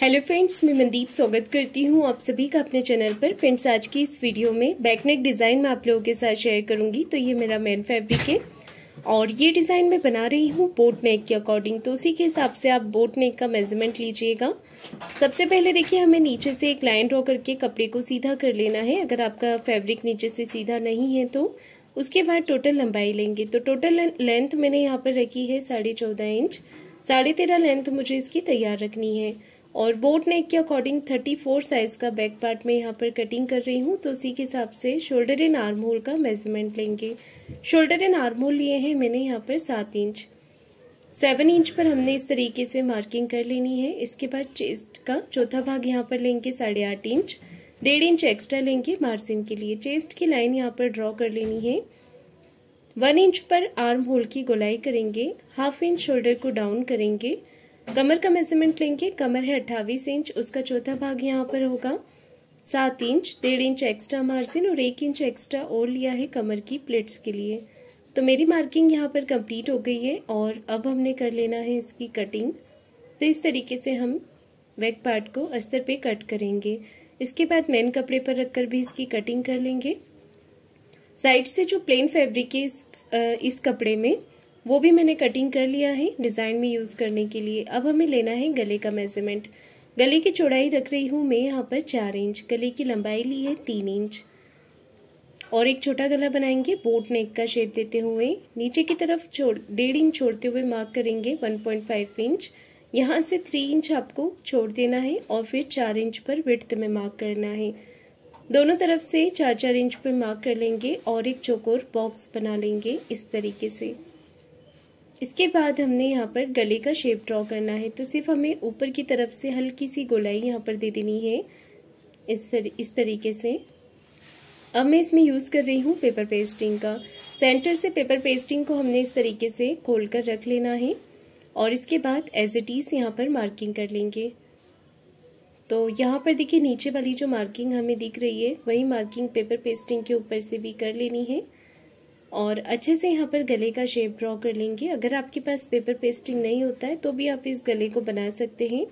hello friends मैं मनदीप स्वागत करती हूँ आप सभी का अपने चैनल पर फ्रेंड्स आज की इस वीडियो में बैकनेक डिज़ाइन मैं आप लोगों के साथ शेयर करूंगी तो ये मेरा मेन फैब्रिक है और ये डिज़ाइन मैं बना रही हूँ बोट नेक के अकॉर्डिंग तो उसी के हिसाब से आप बोट नेक का मेजरमेंट लीजिएगा सबसे पहले देखिए हमें नीचे से एक लाइन ड्रॉ करके कपड़े को सीधा कर लेना है अगर आपका फैब्रिक नीचे से सीधा नहीं है तो उसके बाद टोटल लंबाई लेंगे तो टोटल लेंथ मैंने यहाँ पर रखी है साढ़े इंच साढ़े तेरह लेंथ मुझे इसकी तैयार रखनी है और बोट नेक के अकॉर्डिंग 34 साइज का बैक पार्ट में यहाँ पर कटिंग कर रही हूँ तो उसी के हिसाब से शोल्डर एंड आर्म होल का मेजरमेंट लेंगे शोल्डर एंड आर्म होल लिए हैं मैंने यहाँ पर सात इंच सेवन इंच पर हमने इस तरीके से मार्किंग कर लेनी है इसके बाद चेस्ट का चौथा भाग यहाँ पर लेंगे साढ़े आठ इंच डेढ़ इंच एक्स्ट्रा लेंगे मार्जिन के लिए चेस्ट की लाइन यहाँ पर ड्रॉ कर लेनी है वन इंच पर आर्म होल की गोलाई करेंगे हाफ इंच शोल्डर को डाउन करेंगे कमर का मेजरमेंट लेंगे कमर है अट्ठावीस इंच उसका चौथा भाग यहाँ पर होगा सात इंच डेढ़ इंच एक्स्ट्रा मार्जिन और एक इंच एक्स्ट्रा और लिया है कमर की प्लेट्स के लिए तो मेरी मार्किंग यहाँ पर कंप्लीट हो गई है और अब हमने कर लेना है इसकी कटिंग तो इस तरीके से हम बैक पार्ट को अस्तर पे कट करेंगे इसके बाद मेन कपड़े पर रखकर भी इसकी कटिंग कर लेंगे साइड से जो प्लेन फैब्रिक है इस, इस कपड़े में वो भी मैंने कटिंग कर लिया है डिज़ाइन में यूज़ करने के लिए अब हमें लेना है गले का मेजरमेंट गले की चौड़ाई रख रही हूँ मैं यहाँ पर चार इंच गले की लंबाई ली है तीन इंच और एक छोटा गला बनाएंगे बोट नेक का शेप देते हुए नीचे की तरफ छोड़ डेढ़ इंच छोड़ते हुए मार्क करेंगे 1.5 इंच यहाँ से थ्री इंच आपको छोड़ देना है और फिर चार इंच पर विड्थ में मार्क करना है दोनों तरफ से चार चार इंच पर मार्क कर लेंगे और एक चौकोर बॉक्स बना लेंगे इस तरीके से इसके बाद हमने यहाँ पर गले का शेप ड्रॉ करना है तो सिर्फ हमें ऊपर की तरफ से हल्की सी गोलाई यहाँ पर दे देनी है इस तर, इस तरीके से अब मैं इसमें यूज़ कर रही हूँ पेपर पेस्टिंग का सेंटर से पेपर पेस्टिंग को हमने इस तरीके से खोल कर रख लेना है और इसके बाद एज इट इज़ यहाँ पर मार्किंग कर लेंगे तो यहाँ पर देखिए नीचे वाली जो मार्किंग हमें दिख रही है वही मार्किंग पेपर पेस्टिंग के ऊपर से भी कर लेनी है और अच्छे से यहाँ पर गले का शेप ड्रॉ कर लेंगे अगर आपके पास पेपर पेस्टिंग नहीं होता है तो भी आप इस गले को बना सकते हैं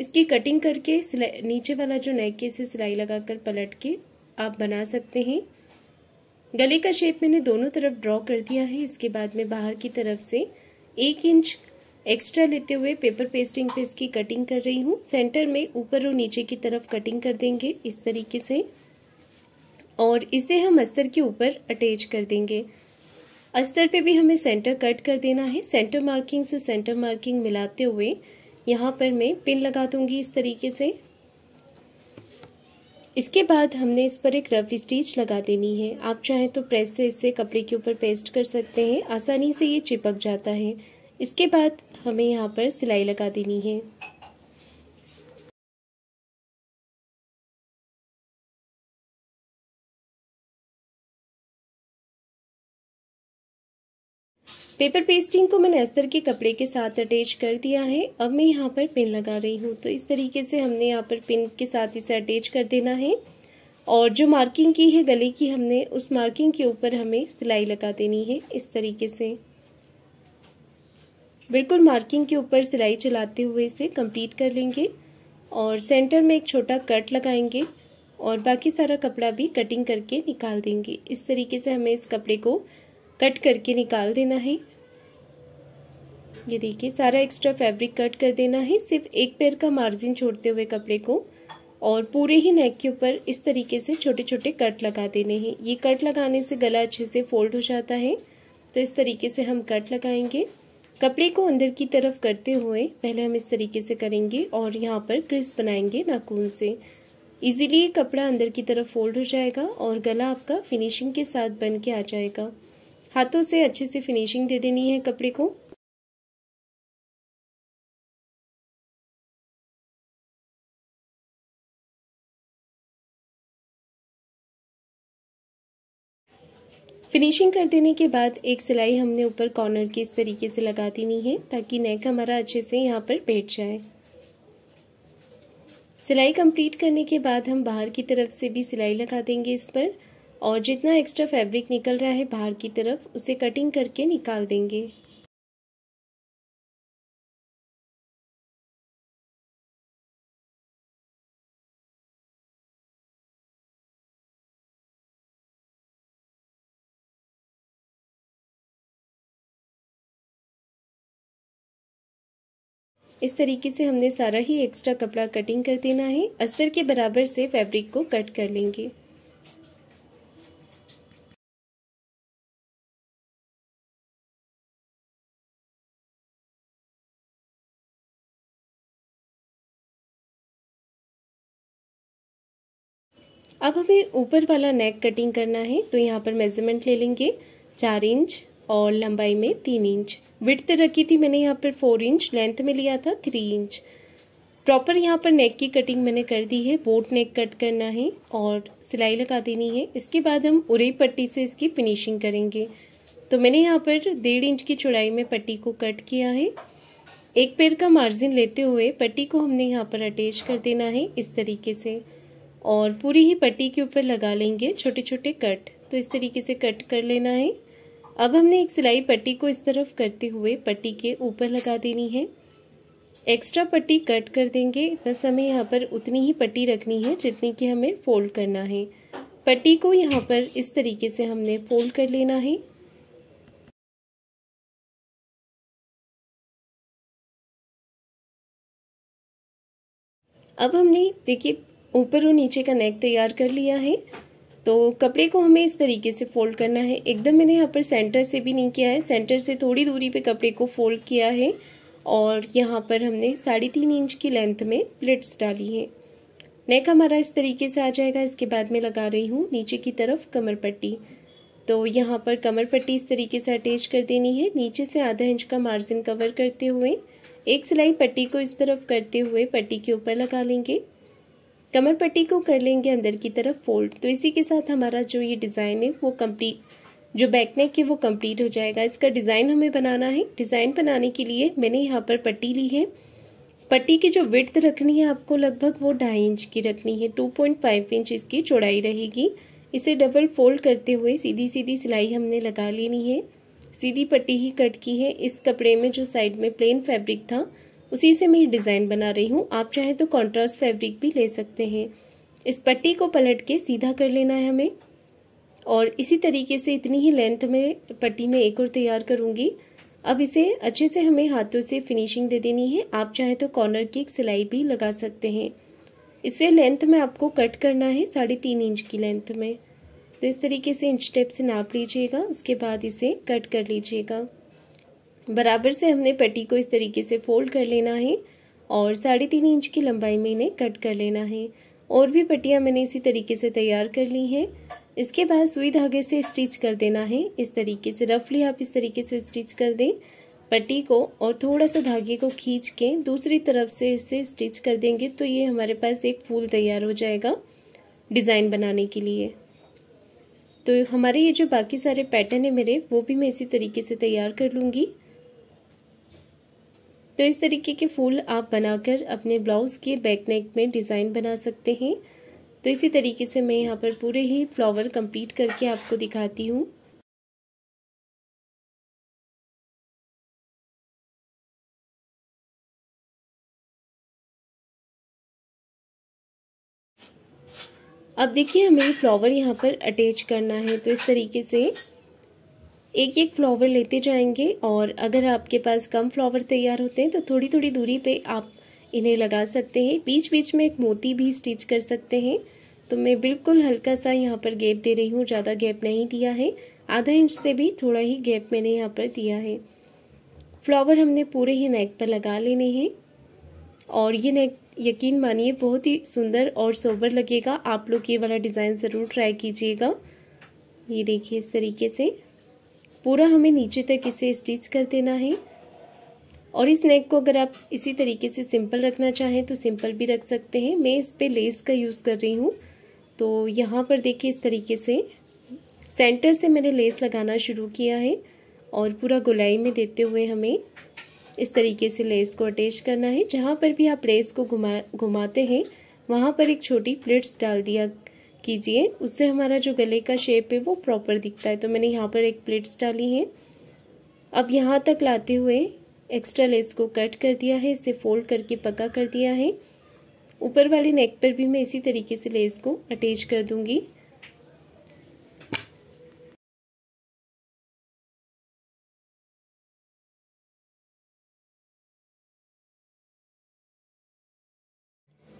इसकी कटिंग करके नीचे वाला जो नेक के इसे सिलाई लगाकर पलट के आप बना सकते हैं गले का शेप मैंने दोनों तरफ ड्रॉ कर दिया है इसके बाद में बाहर की तरफ से एक इंच एक्स्ट्रा लेते हुए पेपर पेस्टिंग पे इसकी कटिंग कर रही हूँ सेंटर में ऊपर और नीचे की तरफ कटिंग कर देंगे इस तरीके से और इसे हम अस्तर के ऊपर अटैच कर देंगे अस्तर पे भी हमें सेंटर कट कर देना है सेंटर मार्किंग से सेंटर मार्किंग मिलाते हुए यहाँ पर मैं पिन लगा दूंगी इस तरीके से इसके बाद हमने इस पर एक रफ स्टिच लगा देनी है आप चाहें तो प्रेस से इसे कपड़े के ऊपर पेस्ट कर सकते हैं आसानी से ये चिपक जाता है इसके बाद हमें यहाँ पर सिलाई लगा देनी है पेपर पेस्टिंग को मैंने अस्तर के कपड़े के साथ अटैच कर दिया है अब मैं यहाँ पर पिन लगा रही हूँ तो इस तरीके से हमने यहाँ पर पिन के साथ इसे अटैच कर देना है और जो मार्किंग की है गले की हमने उस मार्किंग के ऊपर हमें सिलाई लगा देनी है इस तरीके से बिल्कुल मार्किंग के ऊपर सिलाई चलाते हुए इसे कंप्लीट कर लेंगे और सेंटर में एक छोटा कट लगाएंगे और बाकी सारा कपड़ा भी कटिंग करके निकाल देंगे इस तरीके से हमें इस कपड़े को कट करके निकाल देना है ये देखिए सारा एक्स्ट्रा फैब्रिक कट कर देना है सिर्फ एक पैर का मार्जिन छोड़ते हुए कपड़े को और पूरे ही नेक के ऊपर इस तरीके से छोटे छोटे कट लगा देने हैं ये कट लगाने से गला अच्छे से फोल्ड हो जाता है तो इस तरीके से हम कट लगाएंगे कपड़े को अंदर की तरफ करते हुए पहले हम इस तरीके से करेंगे और यहाँ पर क्रिस्प बनाएंगे नाखून से इजीली कपड़ा अंदर की तरफ फोल्ड हो जाएगा और गला आपका फिनिशिंग के साथ बन के आ जाएगा हाथों से अच्छे से फिनिशिंग दे देनी है कपड़े को फिनिशिंग कर देने के बाद एक सिलाई हमने ऊपर कॉर्नर की इस तरीके से लगा देनी है ताकि नेक हमारा अच्छे से यहाँ पर बैठ जाए सिलाई कंप्लीट करने के बाद हम बाहर की तरफ से भी सिलाई लगा देंगे इस पर और जितना एक्स्ट्रा फैब्रिक निकल रहा है बाहर की तरफ उसे कटिंग करके निकाल देंगे इस तरीके से हमने सारा ही एक्स्ट्रा कपड़ा कटिंग कर देना है अस्तर के बराबर से फैब्रिक को कट कर लेंगे अब हमें ऊपर वाला नेक कटिंग करना है तो यहाँ पर मेजरमेंट ले लेंगे चार इंच और लंबाई में तीन इंच विथ रखी थी मैंने यहाँ पर फोर इंच लेंथ में लिया था थ्री इंच प्रॉपर यहाँ पर नेक की कटिंग मैंने कर दी है बोट नेक कट करना है और सिलाई लगा देनी है इसके बाद हम उरे पट्टी से इसकी फिनिशिंग करेंगे तो मैंने यहाँ पर डेढ़ इंच की चौड़ाई में पट्टी को कट किया है एक पैर का मार्जिन लेते हुए पट्टी को हमने यहाँ पर अटैच कर देना है इस तरीके से और पूरी ही पट्टी के ऊपर लगा लेंगे छोटे छोटे कट तो इस तरीके से कट कर लेना है अब हमने एक सिलाई पट्टी को इस तरफ करते हुए पट्टी के ऊपर लगा देनी है एक्स्ट्रा पट्टी कट कर देंगे बस हमें यहाँ पर उतनी ही पट्टी रखनी है जितनी कि हमें फोल्ड करना है पट्टी को यहाँ पर इस तरीके से हमने फोल्ड कर लेना है अब हमने देखिए ऊपर और नीचे का नेक तैयार कर लिया है तो कपड़े को हमें इस तरीके से फोल्ड करना है एकदम मैंने यहाँ पर सेंटर से भी नहीं किया है सेंटर से थोड़ी दूरी पे कपड़े को फोल्ड किया है और यहाँ पर हमने साढ़े तीन इंच की लेंथ में प्लेट्स डाली है नेक हमारा इस तरीके से आ जाएगा इसके बाद मैं लगा रही हूँ नीचे की तरफ कमर पट्टी तो यहाँ पर कमर पट्टी इस तरीके से अटैच कर देनी है नीचे से आधा इंच का मार्जिन कवर करते हुए एक सिलाई पट्टी को इस तरफ करते हुए पट्टी के ऊपर लगा लेंगे कमर पट्टी को कर लेंगे अंदर की तरफ फोल्ड तो इसी के साथ हमारा जो ये डिज़ाइन है वो कंप्लीट जो बैक नेक है वो कंप्लीट हो जाएगा इसका डिज़ाइन हमें बनाना है डिज़ाइन बनाने के लिए मैंने यहाँ पर पट्टी ली है पट्टी की जो विड्थ रखनी है आपको लगभग वो ढाई इंच की रखनी है टू पॉइंट फाइव इंच इसकी चौड़ाई रहेगी इसे डबल फोल्ड करते हुए सीधी सीधी सिलाई हमने लगा लेनी है सीधी पट्टी ही कट की है इस कपड़े में जो साइड में प्लेन फैब्रिक था उसी से मैं डिज़ाइन बना रही हूँ आप चाहें तो कॉन्ट्रास्ट फैब्रिक भी ले सकते हैं इस पट्टी को पलट के सीधा कर लेना है हमें और इसी तरीके से इतनी ही लेंथ में पट्टी में एक और तैयार करूँगी अब इसे अच्छे से हमें हाथों से फिनिशिंग दे देनी है आप चाहें तो कॉर्नर की एक सिलाई भी लगा सकते हैं इसे लेंथ में आपको कट करना है साढ़े तीन इंच की लेंथ में तो इस तरीके से इंच टेप से नाप लीजिएगा उसके बाद इसे कट कर लीजिएगा बराबर से हमने पट्टी को इस तरीके से फोल्ड कर लेना है और साढ़े तीन इंच की लंबाई में इन्हें कट कर लेना है और भी पट्टियाँ मैंने इसी तरीके से तैयार कर ली हैं इसके बाद सुई धागे से स्टिच कर देना है इस तरीके से रफली आप इस तरीके से स्टिच कर दें पट्टी को और थोड़ा सा धागे को खींच के दूसरी तरफ से इसे स्टिच कर देंगे तो ये हमारे पास एक फूल तैयार हो जाएगा डिज़ाइन बनाने के लिए तो हमारे ये जो बाकी सारे पैटर्न है मेरे वो भी मैं इसी तरीके से तैयार कर लूँगी तो इस तरीके के फूल आप बनाकर अपने ब्लाउज़ के बैक नेक में डिज़ाइन बना सकते हैं तो इसी तरीके से मैं यहाँ पर पूरे ही फ्लावर कंप्लीट करके आपको दिखाती हूँ अब देखिए हमें फ्लावर यहाँ पर अटैच करना है तो इस तरीके से एक एक फ्लावर लेते जाएंगे और अगर आपके पास कम फ्लावर तैयार होते हैं तो थोड़ी थोड़ी दूरी पे आप इन्हें लगा सकते हैं बीच बीच में एक मोती भी स्टिच कर सकते हैं तो मैं बिल्कुल हल्का सा यहाँ पर गैप दे रही हूँ ज़्यादा गैप नहीं दिया है आधा इंच से भी थोड़ा ही गैप मैंने यहाँ पर दिया है फ्लावर हमने पूरे ही नेक पर लगा लेने हैं और ये नेक यकीन मानिए बहुत ही सुंदर और सोबर लगेगा आप लोग ये वाला डिज़ाइन ज़रूर ट्राई कीजिएगा ये देखिए इस तरीके से पूरा हमें नीचे तक इसे स्टिच कर देना है और इस नेक को अगर आप इसी तरीके से सिंपल रखना चाहें तो सिंपल भी रख सकते हैं मैं इस पर लेस का यूज़ कर रही हूँ तो यहाँ पर देखिए इस तरीके से सेंटर से मैंने लेस लगाना शुरू किया है और पूरा गोलाई में देते हुए हमें इस तरीके से लेस को अटैच करना है जहाँ पर भी आप लेस को घुमा घुमाते हैं वहाँ पर एक छोटी प्लेट्स डाल दिया कीजिए उससे हमारा जो गले का शेप है वो प्रॉपर दिखता है तो मैंने यहाँ पर एक प्लेट्स डाली है अब यहाँ तक लाते हुए एक्स्ट्रा लेस को कट कर दिया है इसे फोल्ड करके पका कर दिया है ऊपर वाले नेक पर भी मैं इसी तरीके से लेस को अटैच कर दूंगी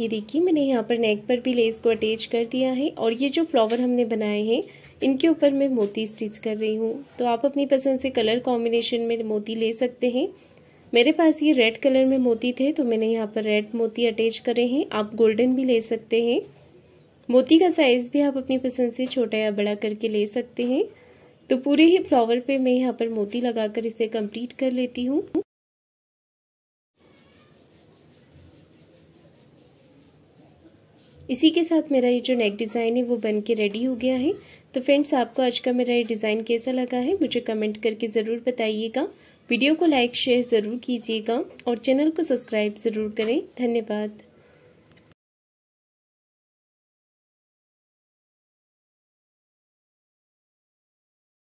ये देखिए मैंने यहाँ पर नेक पर भी लेस को अटैच कर दिया है और ये जो फ्लावर हमने बनाए हैं इनके ऊपर मैं मोती स्टिच कर रही हूँ तो आप अपनी पसंद से कलर कॉम्बिनेशन में मोती ले सकते हैं मेरे पास ये रेड कलर में मोती थे तो मैंने यहाँ पर रेड मोती अटैच करे हैं आप गोल्डन भी ले सकते हैं मोती का साइज़ भी आप अपनी पसंद से छोटा या बड़ा करके ले सकते हैं तो पूरे ही फ्लावर पे मैं यहाँ पर मोती लगाकर इसे कंप्लीट कर लेती हूँ इसी के साथ मेरा ये जो नेक डिज़ाइन है वो बन के रेडी हो गया है तो फ्रेंड्स आपको आज का मेरा ये डिज़ाइन कैसा लगा है मुझे कमेंट करके ज़रूर बताइएगा वीडियो को लाइक शेयर ज़रूर कीजिएगा और चैनल को सब्सक्राइब ज़रूर करें धन्यवाद